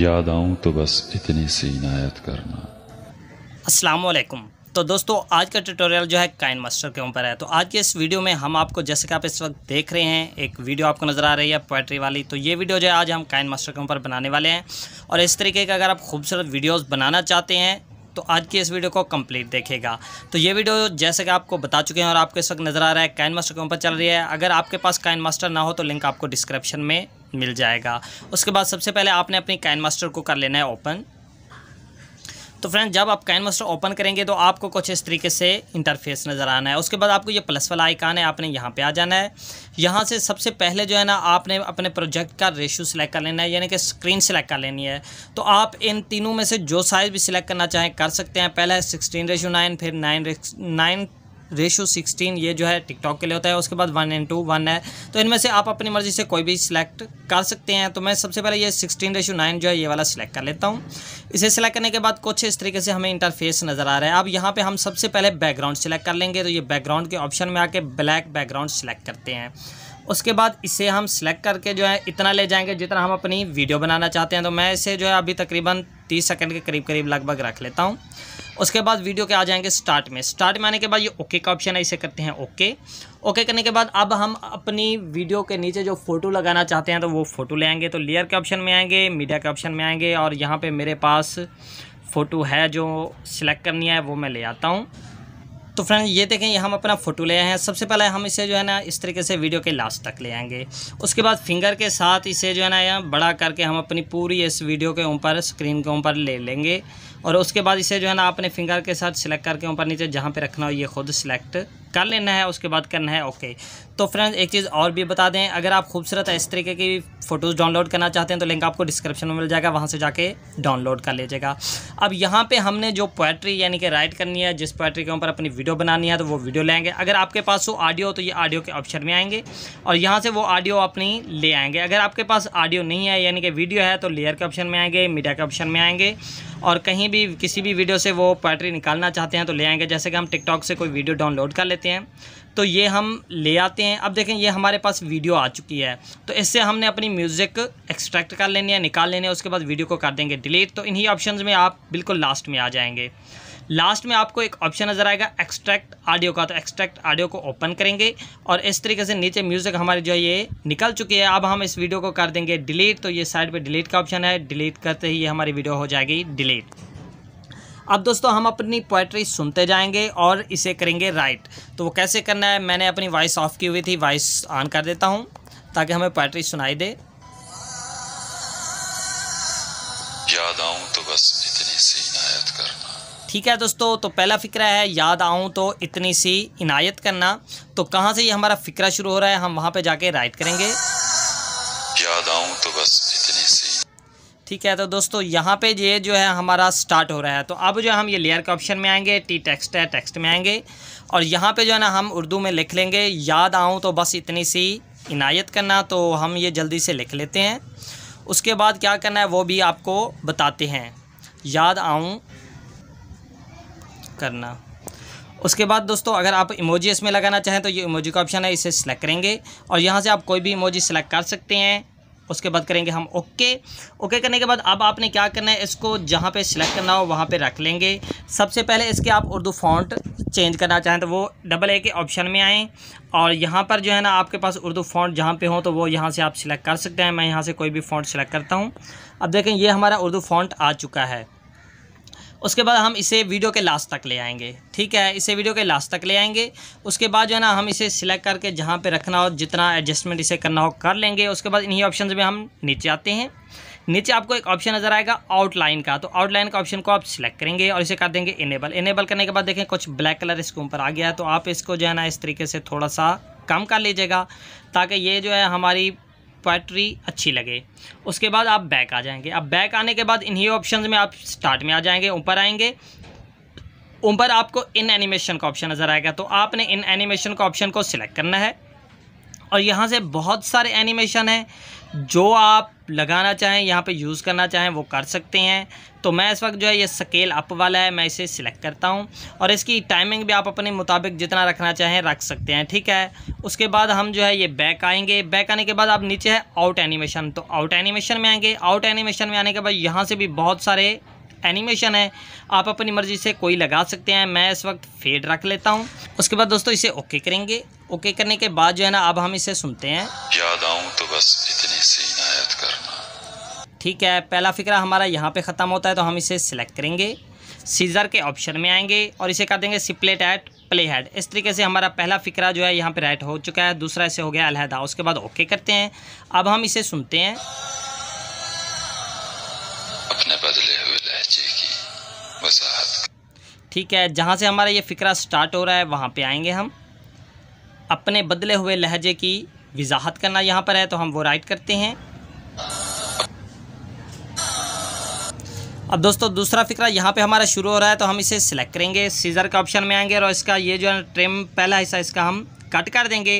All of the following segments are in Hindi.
याद आऊँ तो बस इतनी सी इनायत करना अस्सलाम वालेकुम तो दोस्तों आज का ट्यूटोरियल जो है काइन मास्टर के ऊपर है तो आज के इस वीडियो में हम आपको जैसे कि आप इस वक्त देख रहे हैं एक वीडियो आपको नज़र आ रही है पोएट्री वाली तो ये वीडियो जो है आज हम काइन मास्टर के ऊपर बनाने वाले हैं और इस तरीके का अगर आप खूबसूरत वीडियोज़ बनाना चाहते हैं तो आज की इस वीडियो को कंप्लीट देखेगा तो ये वीडियो जैसे कि आपको बता चुके हैं और आपको इस वक्त नज़र आ रहा है काइन मास्टर के ऊपर चल रही है अगर आपके पास काइन मास्टर ना हो तो लिंक आपको डिस्क्रिप्शन में मिल जाएगा उसके बाद सबसे पहले आपने अपनी काइन मास्टर को कर लेना है ओपन तो फ्रेंड जब आप कैन मास्टर ओपन करेंगे तो आपको कुछ इस तरीके से इंटरफेस नज़र आना है उसके बाद आपको ये प्लस वाला आइकान है आपने यहाँ पे आ जाना है यहाँ से सबसे पहले जो है ना आपने अपने प्रोजेक्ट का रेशियो सिलेक्ट कर लेना है यानी कि स्क्रीन सिलेक्ट कर लेनी है तो आप इन तीनों में से जो साइज़ भी सिलेक्ट करना चाहें कर सकते हैं पहला है सिक्सटीन रेशो नाइन फिर नाइन नाइन रेशो सिक्सटीन ये जो है टिकटॉक के लिए होता है उसके बाद वन एंड टू वन है तो इनमें से आप अपनी मर्जी से कोई भी सिलेक्ट कर सकते हैं तो मैं सबसे पहले ये सिक्सटीन रेशो नाइन जो है ये वाला सिलेक्ट कर लेता हूँ इसे सिलेक्ट करने के बाद कुछ इस तरीके से हमें इंटरफेस नज़र आ रहा है अब यहाँ पर हम सबसे पहले बैकग्राउंड सेलेक्ट कर लेंगे तो ये बैकग्राउंड के ऑप्शन में आके ब्लैक बैकग्राउंड सिलेक्ट करते हैं उसके बाद इसे हम सिलेक्ट करके जो है इतना ले जाएंगे जितना हम अपनी वीडियो बनाना चाहते हैं तो मैं इसे जो है अभी तकरीबन तीस सेकेंड के करीब करीब लगभग रख लेता हूँ उसके बाद वीडियो के आ जाएंगे स्टार्ट में स्टार्ट में आने के बाद ये ओके का ऑप्शन है इसे करते हैं ओके ओके करने के बाद अब हम अपनी वीडियो के नीचे जो फ़ोटो लगाना चाहते हैं तो वो फ़ोटो ले आएंगे तो लेयर के ऑप्शन में आएंगे मीडिया के ऑप्शन में आएंगे और यहाँ पर मेरे पास फ़ोटो है जो सिलेक्ट करनी है वो मैं ले आता हूँ तो फ्रेंड ये देखें हम अपना फ़ोटो ले आए हैं सबसे पहले हम इसे जो है ना इस तरीके से वीडियो के लास्ट तक ले आएंगे उसके बाद फिंगर के साथ इसे जो है ना यहाँ बड़ा करके हम अपनी पूरी इस वीडियो के ऊपर स्क्रीन के ऊपर ले लेंगे और उसके बाद इसे जो है ना आपने फिंगर के साथ सिलेक्ट करके ऊपर नीचे जहाँ पर रखना हो ये खुद सिलेक्ट कर लेना है उसके बाद करना है ओके तो फ्रेंड्स एक चीज़ और भी बता दें अगर आप खूबसूरत इस तरीके की फ़ोटोज़ डाउनलोड करना चाहते हैं तो लिंक आपको डिस्क्रिप्शन में मिल जाएगा वहाँ से जाके डाउनलोड कर लीजिएगा अब यहाँ पे हमने जो पोइट्री यानी कि राइट करनी है जिस पोइट्री के ऊपर अपनी वीडियो बनानी है तो वो वीडियो लेंगे अगर आपके पास वो ऑडियो हो तो ये ऑडियो के ऑप्शन में आएंगे और यहाँ से वो ऑडियो अपनी ले आएंगे अगर आपके पास ऑडियो नहीं है यानी कि वीडियो है तो लेयर के ऑप्शन में आएंगे मीडिया के ऑप्शन में आएंगे और कहीं भी किसी भी वीडियो से वो पोइट्री निकालना चाहते हैं तो ले आएंगे जैसे कि हम टिकटॉक से कोई वीडियो डाउनलोड कर लेते हैं तो ये हम ले आते हैं अब देखें ये हमारे पास वीडियो आ चुकी है तो इससे हमने अपनी म्यूज़िक एक्सट्रैक्ट कर लेनी है निकाल लेनी है उसके बाद वीडियो को कर देंगे डिलीट तो इन्हीं ऑप्शन में आप बिल्कुल लास्ट में आ जाएंगे लास्ट में आपको एक ऑप्शन नज़र आएगा एक्सट्रैक्ट ऑडियो का तो एक्सट्रैक्ट ऑडियो को ओपन करेंगे और इस तरीके से नीचे म्यूज़िक हमारी जो है ये निकल चुकी है अब हम इस वीडियो को कर देंगे डिलीट तो ये साइड पर डिलीट का ऑप्शन है डिलीट करते ही ये हमारी वीडियो हो जाएगी डिलीट अब दोस्तों हम अपनी पोइट्री सुनते जाएंगे और इसे करेंगे राइट तो वो कैसे करना है मैंने अपनी वॉइस ऑफ की हुई थी वॉइस ऑन कर देता हूँ ताकि हमें पोइट्री सुनाई दे याद आऊँ तो बस ठीक है दोस्तों तो पहला फ़िक्रा है याद आऊँ तो इतनी सी इनायत करना तो कहाँ से ये हमारा फ़िक्रा शुरू हो रहा है हम वहाँ पर जाके राइट करेंगे याद आऊँ तो बस इतनी सी ठीक है तो दोस्तों यहाँ पे ये जो है हमारा स्टार्ट हो रहा है तो अब जो हम ये लेयर के ऑप्शन में आएंगे टी टेक्स्ट है टेक्स्ट में आएंगे और यहाँ पे जो है ना हम उर्दू में लिख लेंगे याद आऊँ तो बस इतनी सी इनायत करना तो हम ये जल्दी से लिख लेते हैं उसके बाद क्या करना है वो भी आपको बताते हैं याद आऊँ करना उसके बाद दोस्तों अगर आप इमोजी इसमें लगाना चाहें तो ये इमोजी का ऑप्शन है इसे सिलेक्ट करेंगे और यहाँ से आप कोई भी इमोजी सेलेक्ट कर सकते हैं उसके बाद करेंगे हम ओके ओके करने के बाद अब आपने क्या करना है इसको जहाँ पे सिलेक्ट करना हो वहाँ पे रख लेंगे सबसे पहले इसके आप उर्दू फॉन्ट चेंज करना चाहें तो वो डबल ए के ऑप्शन में आएँ और यहाँ पर जो है ना आपके पास उर्दू फॉन्ट जहाँ पे हो तो वो यहाँ से आप सिलेक्ट कर सकते हैं मैं यहाँ से कोई भी फॉन्ट सेलेक्ट करता हूँ अब देखें ये हमारा उर्दू फॉन्ट आ चुका है उसके बाद हम इसे वीडियो के लास्ट तक ले आएंगे ठीक है इसे वीडियो के लास्ट तक ले आएंगे उसके बाद जो है ना हम इसे सिलेक्ट करके जहाँ पे रखना हो जितना एडजस्टमेंट इसे करना हो कर लेंगे उसके बाद इन्हीं ऑप्शन में हम नीचे आते हैं नीचे आपको एक ऑप्शन नज़र आएगा आउटलाइन का तो आउटलाइन का ऑप्शन को आप सिलेक्ट करेंगे और इसे कर देंगे इनेबल इनेबल करने के बाद देखें कुछ ब्लैक कलर इसके ऊपर आ गया है तो आप इसको जो है ना इस तरीके से थोड़ा सा कम कर लीजिएगा ताकि ये जो है हमारी पोइट्री अच्छी लगे उसके बाद आप बैक आ जाएंगे अब बैक आने के बाद इन्हीं ऑप्शन में आप स्टार्ट में आ जाएंगे ऊपर आएंगे ऊपर आपको इन एनिमेशन का ऑप्शन नज़र आएगा तो आपने इन एनिमेशन का ऑप्शन को सिलेक्ट करना है और यहाँ से बहुत सारे एनिमेशन हैं जो आप लगाना चाहें यहाँ पे यूज़ करना चाहें वो कर सकते हैं तो मैं इस वक्त जो है ये स्केल अप वाला है मैं इसे सिलेक्ट करता हूँ और इसकी टाइमिंग भी आप अपने मुताबिक जितना रखना चाहें रख सकते हैं ठीक है उसके बाद हम जो है ये बैक आएंगे बैक आने के बाद आप नीचे है आउट एनिमेशन तो आउट एनिमेशन में आएंगे आउट एनिमेशन में आने के बाद यहाँ से भी बहुत सारे एनिमेशन है आप अपनी मर्ज़ी से कोई लगा सकते हैं मैं इस वक्त फेड रख लेता हूँ उसके बाद दोस्तों इसे ओके करेंगे ओके करने के बाद जो है ना अब हम इसे सुनते हैं याद आऊँ तो बस इतनी सी ठीक है पहला फिक्रा हमारा यहाँ पे ख़त्म होता है तो हम इसे सिलेक्ट करेंगे सीजर के ऑप्शन में आएंगे और इसे कर देंगे सिपलेट एट प्ले हेड इस तरीके से हमारा पहला फिक्रा जो है यहाँ पे राइट हो चुका है दूसरा इसे हो गया अलहदा उसके बाद ओके करते हैं अब हम इसे सुनते हैं अपने बदले हुए लहजे की ठीक है जहाँ से हमारा ये फ़िक्रा स्टार्ट हो रहा है वहाँ पर आएंगे हम अपने बदले हुए लहजे की वजाहत करना यहाँ पर है तो हम वो राइट करते हैं अब दोस्तों दूसरा फिक्रा यहाँ पे हमारा शुरू हो रहा है तो हम इसे सिलेक्ट करेंगे सीज़र के ऑप्शन में आएंगे और इसका ये जो है ट्रेम पहला हिस्सा इसका हम कट कर देंगे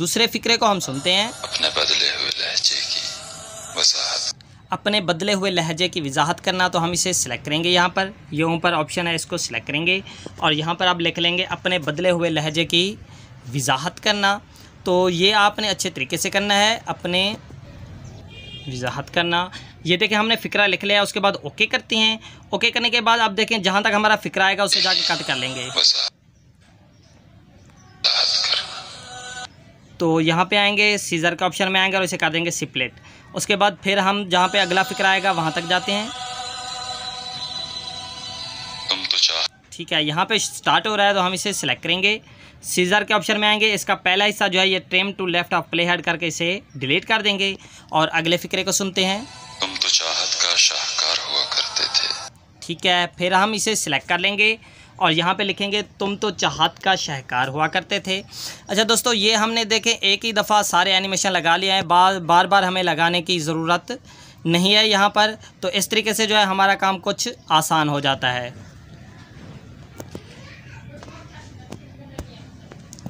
दूसरे फिक्रे को हम सुनते हैं अपने बदले हुए लहजे की वजाहत अपने बदले हुए लहजे की वजाहत करना तो हम इसे सिलेक्ट करेंगे यहाँ पर ये ऊपर ऑप्शन है इसको सिलेक्ट करेंगे और यहाँ पर आप लिख लेंगे अपने बदले हुए लहजे की वजाहत करना तो ये आपने अच्छे तरीके से करना है अपने वजाहत करना ये देखें हमने फिक्रा लिख लिया उसके बाद ओके करते हैं ओके करने के बाद आप देखें जहाँ तक हमारा फिक्रा आएगा उसे जाके कट कर लेंगे तो यहाँ पे आएंगे सीज़र का ऑप्शन में आएंगे और इसे कर देंगे सिपलेट उसके बाद फिर हम जहाँ पे अगला फिक्र आएगा वहाँ तक जाते हैं ठीक है यहाँ पे स्टार्ट हो रहा है तो हम इसे सिलेक्ट करेंगे सीज़र के ऑप्शन में आएंगे इसका पहला हिस्सा जो है ये trim to left of playhead करके इसे डिलीट कर देंगे और अगले फिक्रे को सुनते हैं चाहत का शाहकार हुआ करते थे ठीक है फिर हम इसे सिलेक्ट कर लेंगे और यहाँ पे लिखेंगे तुम तो चाहत का शहकार हुआ करते थे अच्छा दोस्तों ये हमने देखे एक ही दफ़ा सारे एनिमेशन लगा लिए हैं बार बार बार हमें लगाने की ज़रूरत नहीं है यहाँ पर तो इस तरीके से जो है हमारा काम कुछ आसान हो जाता है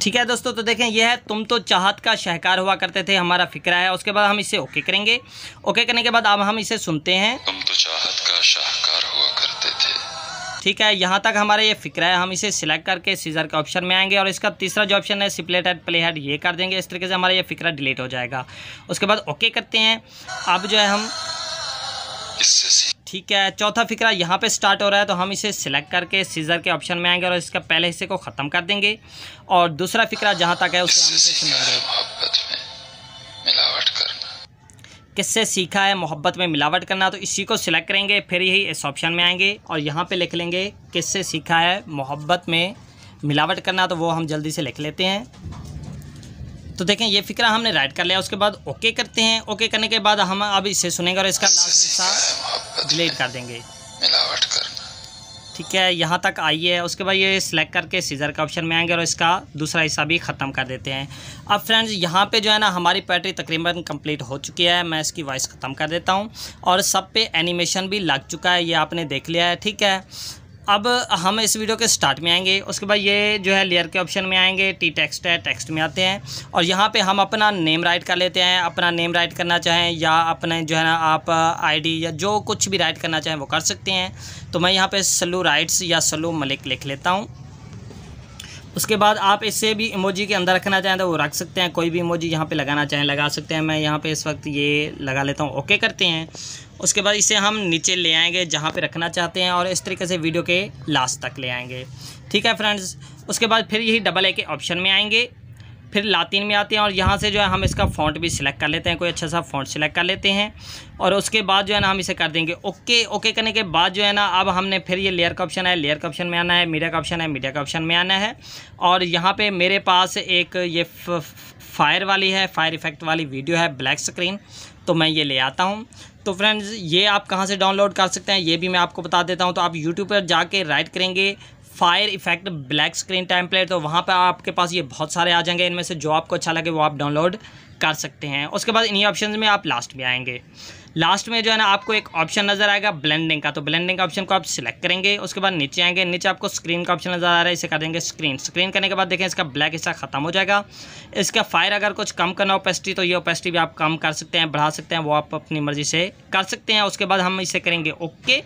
ठीक है दोस्तों तो देखें यह है तुम तो चाहत का शहकार हुआ करते थे हमारा फिक्र है उसके बाद हम इसे ओके करेंगे ओके करने के बाद अब हम इसे सुनते हैं तुम तो चाहत का शहकार हुआ करते थे ठीक है यहाँ तक हमारा ये फिक्रा है हम इसे सिलेक्ट करके सीजर के ऑप्शन में आएंगे और इसका तीसरा जो ऑप्शन है सिपलेट एड प्ले हेड ये कर देंगे इस तरीके से हमारा ये फिक्रा डिलीट हो जाएगा उसके बाद ओके करते हैं अब जो है हम इससे ठीक है चौथा फिक्रा यहाँ पे स्टार्ट हो रहा है तो हम इसे सिलेक्ट करके सीजर के ऑप्शन में आएंगे और इसका पहले हिस्से को ख़त्म कर देंगे और दूसरा फिक्रा जहाँ तक है उसे हम इसे सुनेंगे किससे सीखा है मोहब्बत में मिलावट करना तो इसी को सिलेक्ट करेंगे फिर यही इस ऑप्शन में आएंगे और यहाँ पे लिख लेंगे किससे सीखा है मोहब्बत में मिलावट करना तो वो हम जल्दी से लिख लेते हैं तो देखें ये फिक्र हमने राइट कर लिया उसके बाद ओके करते हैं ओके करने के बाद हम अब इसे सुनेंगे और इसका डिलीट कर देंगे ठीक है यहाँ तक आई है उसके बाद ये सिलेक्ट करके सीज़र का ऑप्शन में आएंगे और इसका दूसरा हिस्सा भी ख़त्म कर देते हैं अब फ्रेंड्स यहाँ पे जो है ना हमारी बैटरी तकरीबन कंप्लीट हो चुकी है मैं इसकी वॉइस ख़त्म कर देता हूँ और सब पे एनिमेशन भी लग चुका है ये आपने देख लिया है ठीक है अब हम इस वीडियो के स्टार्ट में आएंगे उसके बाद ये जो है लेयर के ऑप्शन में आएंगे टी टेक्स्ट है टेक्स्ट में आते हैं और यहाँ पे हम अपना नेम राइट कर लेते हैं अपना नेम राइट करना चाहें या अपने जो है ना आप आईडी uh, या जो कुछ भी राइट करना चाहें वो कर सकते हैं तो मैं यहाँ पे सलू राइट्स या सलू मलिक लिख लेता हूँ उसके बाद आप इसे भी इमोजी के अंदर रखना चाहें तो वो रख सकते हैं कोई भी इमोजी यहाँ पे लगाना चाहें लगा सकते हैं मैं यहाँ पे इस वक्त ये लगा लेता हूँ ओके करते हैं उसके बाद इसे हम नीचे ले आएंगे जहाँ पे रखना चाहते हैं और इस तरीके से वीडियो के लास्ट तक ले आएंगे ठीक है फ्रेंड्स उसके बाद फिर यही डबल ए के ऑप्शन में आएंगे फिर लातिन में आते हैं और यहाँ से जो है हम इसका फॉन्ट भी सिलेक्ट कर लेते हैं कोई अच्छा सा फॉन्ट सिलेक्ट कर लेते हैं और उसके बाद जो है ना हम इसे कर देंगे ओके ओके करने के बाद जो है ना अब हमने फिर ये लेयर का ऑप्शन है लेयर का ऑप्शन में आना है मीडिया का ऑप्शन है मीडिया का ऑप्शन में आना है और यहाँ पर मेरे पास एक ये फायर वाली है फायर इफेक्ट वाली वीडियो है ब्लैक स्क्रीन तो मैं ये ले आता हूँ तो फ्रेंड्स ये आप कहाँ से डाउनलोड कर सकते हैं ये भी मैं आपको बता देता हूँ तो आप यूट्यूब पर जाके राइट करेंगे fire effect black screen plate तो वहाँ पर आपके पास ये बहुत सारे आ जाएंगे इनमें से जो आपको अच्छा लगे वो आप डाउनलोड कर सकते हैं उसके बाद इन्हीं ऑप्शन में आप लास्ट में आएंगे लास्ट में जो है ना आपको एक ऑप्शन नज़र आएगा ब्लेंडिंग का तो ब्लेंडिंग का ऑप्शन को आप सिलेक्ट करेंगे उसके बाद नीचे आएंगे नीचे आपको स्क्रीन का ऑप्शन नज़र आ रहा है इसे कर देंगे स्क्रीन स्क्रीन करने के बाद देखें इसका ब्लैक हिस्सा खत्म हो जाएगा इसका फायर अगर कुछ कम करना ओपेसिटी तो ये ओपेसिटी भी आप कम कर सकते हैं बढ़ा सकते हैं वो आप अपनी मर्ज़ी से कर सकते हैं उसके बाद हम इसे करेंगे ओके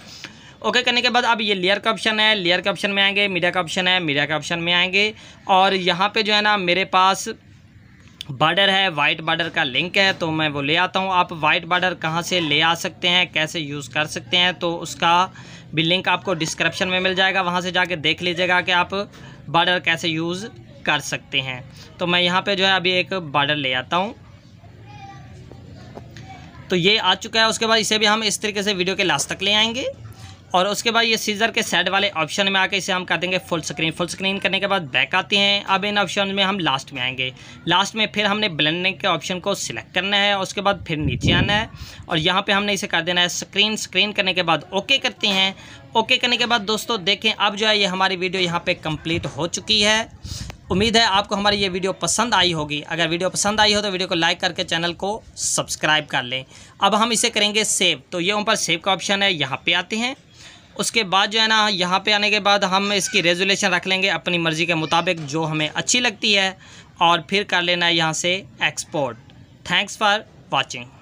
ओके करने के बाद अब ये लेयर का ऑप्शन है लेयर का ऑप्शन में आएंगे मीडिया का ऑप्शन है मीडिया का ऑप्शन में आएंगे और यहाँ पे जो है ना मेरे पास बॉर्डर है वाइट बॉर्डर का लिंक है तो मैं वो ले आता हूँ आप वाइट बॉर्डर कहाँ से ले आ सकते हैं कैसे यूज़ कर सकते हैं तो उसका भी लिंक आपको डिस्क्रिप्शन में मिल जाएगा वहाँ से जाके देख लीजिएगा कि आप बॉर्डर कैसे यूज़ कर सकते हैं तो मैं यहाँ पर जो है अभी एक बॉर्डर ले आता हूँ तो ये आ चुका है उसके बाद इसे भी हम इस तरीके से वीडियो के लास्ट तक ले आएंगे और उसके बाद ये सीजर के सेट वाले ऑप्शन में आके इसे हम कर देंगे फुल स्क्रीन फुल स्क्रीन करने के बाद बैक आते हैं अब इन ऑप्शन में हम लास्ट में आएंगे लास्ट में फिर हमने ब्लेंडिंग के ऑप्शन को सिलेक्ट करना है उसके बाद फिर नीचे आना है और यहाँ पे हमने इसे कर देना है स्क्रीन स्क्रीन करने के बाद ओके करते हैं ओके करने के बाद दोस्तों देखें अब जो है ये हमारी वीडियो यहाँ पर कम्प्लीट हो चुकी है उम्मीद है आपको हमारी ये वीडियो पसंद आई होगी अगर वीडियो पसंद आई हो तो वीडियो को लाइक करके चैनल को सब्सक्राइब कर लें अब हम इसे करेंगे सेव तो ये ऊपर सेव का ऑप्शन है यहाँ पे आते हैं उसके बाद जो है ना यहाँ पे आने के बाद हम इसकी रेजोलेशन रख लेंगे अपनी मर्ज़ी के मुताबिक जो हमें अच्छी लगती है और फिर कर लेना है यहाँ से एक्सपोर्ट थैंक्स फॉर वॉचिंग